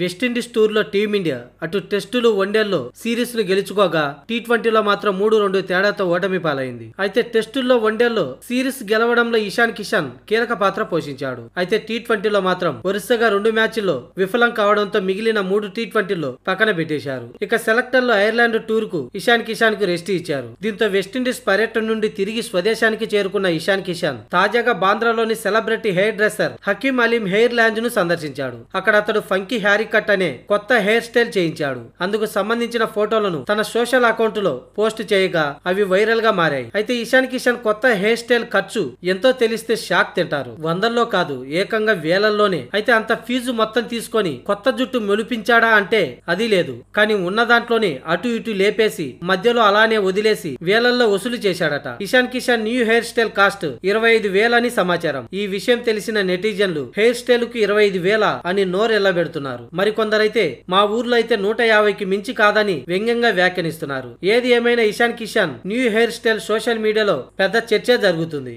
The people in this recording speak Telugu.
వెస్టిండీస్ టూర్లో టీమిండియా అటు టెస్టులు వన్డేల్లో సిరీస్ను గెలుచుకోగా టీ ట్వంటీలో మాత్రం మూడు రెండు తేడాతో ఓటమి పాలైంది అయితే టెస్టుల్లో వన్డేల్లో సిరీస్ గెలవడంలో ఇషాన్ కిషాన్ కీలక పాత్ర పోషించాడు అయితే టీ ట్వంటీలో మాత్రం వరుసగా రెండు మ్యాచ్ల్లో విఫలం కావడంతో మిగిలిన మూడు టీ ట్వంటీలో పక్కన పెట్టేశారు ఇక సెలెక్టర్లు ఐర్లాండ్ టూర్కు ఇషాన్ కిషాన్ కు రెస్ట్ ఇచ్చారు దీంతో వెస్టిండీస్ పర్యటన నుండి తిరిగి స్వదేశానికి చేరుకున్న ఇషాన్ కిషాన్ తాజాగా బాంద్రాలోని celebrity hairdresser Hakim Aalim hair land ను సందర్శించాడు అక్కడ అతడు ఫంకీ హ్యారీ కట్ అనే కొత్త హెయిర్ స్టైల్ చేయించాడు అందుకు సంబంధించిన ఫోటోలను తన సోషల్ అకౌంట్ లో పోస్ట్ చేయగా అవి వైరల్ గా మారాయి అయితే ఇషాన్ కిషన్ కొత్త హెయిర్ స్టైల్ ఖర్చు ఎంతో తెలిస్తే షాక్ తింటారు వందల్లో కాదు ఏకంగా వేలల్లోనే అయితే అంత ఫీజు మొత్తం తీసుకొని కొత్త జుట్టు మెలిపించాడా అంటే అది లేదు కానీ ఉన్న దాంట్లోనే అటు ఇటు లేపేసి మధ్యలో అలానే వదిలేసి వేలల్లో వసూలు చేశాడట Ishan Kishan new hairstyle cost ఇరవై ఐదు సమాచారం ఈ విషయం తెలిసిన నెటిజన్లు హెయిర్ స్టైల్ కు ఇరవై ఐదు వేల అని నోరెల్లబెడుతున్నారు మరికొందరైతే మా ఊర్లో అయితే నూట యాభైకి మించి కాదని వ్యంగ్యంగా వ్యాఖ్యానిస్తున్నారు ఏది ఏమైనా Ishan Kishan new hairstyle social మీడియాలో పెద్ద చర్చ జరుగుతుంది